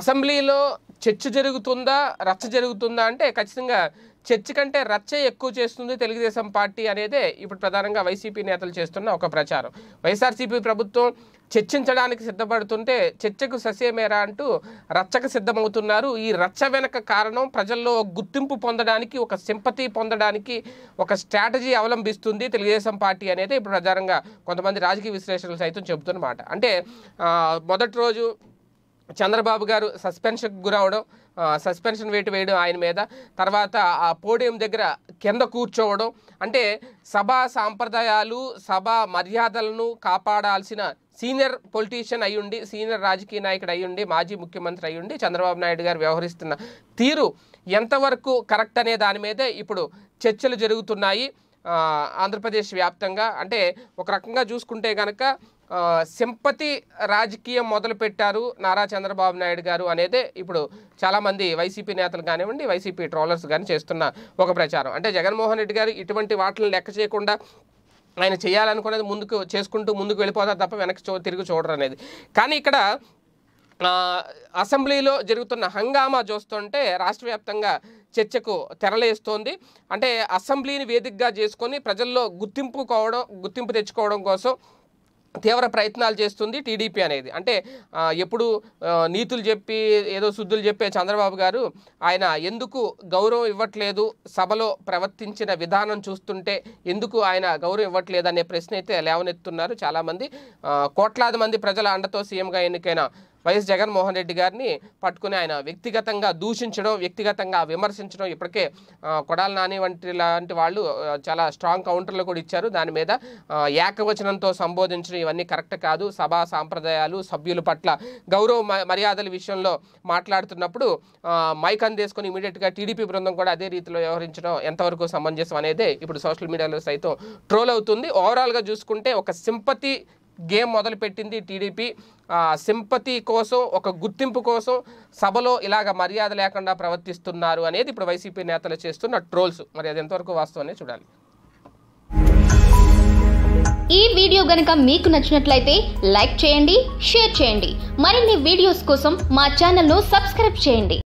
అసెంబ్లీలో చర్చ జరుగుతుందా రచ్చ జరుగుతుందా అంటే ఖచ్చితంగా చర్చ కంటే రచ్చ ఎక్కువ చేస్తుంది తెలుగుదేశం పార్టీ అనేదే ఇప్పుడు ప్రధానంగా వైసీపీ నేతలు చేస్తున్న ఒక ప్రచారం వైఎస్ఆర్సీపీ ప్రభుత్వం చర్చించడానికి సిద్ధపడుతుంటే చర్చకు ససేమేరా అంటూ రచ్చకు సిద్ధమవుతున్నారు ఈ రచ్చ వెనక కారణం ప్రజల్లో గుర్తింపు పొందడానికి ఒక సింపతి పొందడానికి ఒక స్ట్రాటజీ అవలంబిస్తుంది తెలుగుదేశం పార్టీ అనేది ఇప్పుడు ప్రధానంగా కొంతమంది రాజకీయ విశ్లేషకులు సైతం చెబుతున్నమాట అంటే మొదటి రోజు చంద్రబాబు గారు సస్పెన్షన్కు గురవడం సస్పెన్షన్ వేటు వేయడం ఆయన మీద తర్వాత ఆ పోడియం దగ్గర కింద కూర్చోవడం అంటే సభా సాంప్రదాయాలు సభా మర్యాదలను కాపాడాల్సిన సీనియర్ పొలిటీషియన్ అయ్యుండి సీనియర్ రాజకీయ నాయకుడు అయ్యుండి మాజీ ముఖ్యమంత్రి అయ్యుండి చంద్రబాబు నాయుడు గారు వ్యవహరిస్తున్న తీరు ఎంతవరకు కరెక్ట్ అనే దాని మీదే ఇప్పుడు చర్చలు జరుగుతున్నాయి ఆంధ్రప్రదేశ్ వ్యాప్తంగా అంటే ఒక రకంగా చూసుకుంటే కనుక సింపతి రాజకీయం మొదలుపెట్టారు నారా చంద్రబాబు నాయుడు గారు అనేది ఇప్పుడు చాలామంది వైసీపీ నేతలు కానివ్వండి వైసీపీ ట్రోలర్స్ కానీ చేస్తున్న ఒక ప్రచారం అంటే జగన్మోహన్ రెడ్డి గారు ఇటువంటి వాటిని లెక్క చేయకుండా ఆయన చేయాలనుకునేది ముందుకు చేసుకుంటూ ముందుకు వెళ్ళిపోతారు తప్ప వెనక్కి చూ తిరిగి చూడరు అనేది కానీ ఇక్కడ అసెంబ్లీలో జరుగుతున్న హంగామా చూస్తుంటే రాష్ట్ర వ్యాప్తంగా చర్చకు తెరలేస్తోంది అంటే అసెంబ్లీని వేదికగా చేసుకొని ప్రజల్లో గుర్తింపు కావడం గుర్తింపు తెచ్చుకోవడం కోసం తీవ్ర ప్రయత్నాలు చేస్తుంది టీడీపీ అనేది అంటే ఎప్పుడు నీతులు చెప్పి ఏదో శుద్ధులు చెప్పే చంద్రబాబు గారు ఆయన ఎందుకు గౌరవం ఇవ్వట్లేదు సభలో ప్రవర్తించిన విధానం చూస్తుంటే ఎందుకు ఆయన గౌరవం ఇవ్వట్లేదు అనే ప్రశ్న అయితే లేవనెత్తున్నారు చాలామంది కోట్లాది మంది ప్రజల అండతో సీఎంగా ఎన్నికైన వైఎస్ జగన్మోహన్ రెడ్డి గారిని పట్టుకుని ఆయన వ్యక్తిగతంగా దూషించడం వ్యక్తిగతంగా విమర్శించడం ఇప్పటికే కొడాల నాని వంటి లాంటి వాళ్ళు చాలా స్ట్రాంగ్ కౌంటర్లు కూడా ఇచ్చారు దాని మీద ఏకవచనంతో సంబోధించడం ఇవన్నీ కరెక్ట్ కాదు సభా సాంప్రదాయాలు సభ్యుల పట్ల గౌరవ మర్యాదల విషయంలో మాట్లాడుతున్నప్పుడు మైక్ అందేసుకొని ఇమీడియట్గా టీడీపీ బృందం కూడా అదే రీతిలో వ్యవహరించడం ఎంతవరకు సమంజసం అనేది ఇప్పుడు సోషల్ మీడియాలో సైతం ట్రోల్ అవుతుంది ఓవరాల్గా చూసుకుంటే ఒక సింపతి గేమ్ మొదలుపెట్టింది టీడీపీ సింపతి కోసం ఒక గుర్తింపు కోసం సభలో ఇలాగ మర్యాద లేకుండా ప్రవర్తిస్తున్నారు అనేది ఇప్పుడు వైసీపీ నేతలు చేస్తున్న ట్రోల్స్ మరి అది ఎంతవరకు వాస్తవనే చూడాలి ఈ వీడియో గనక మీకు నచ్చినట్లయితే లైక్ చేయండి షేర్ చేయండి మరిన్ని వీడియోస్ కోసం మా ఛానల్ను సబ్స్క్రైబ్ చేయండి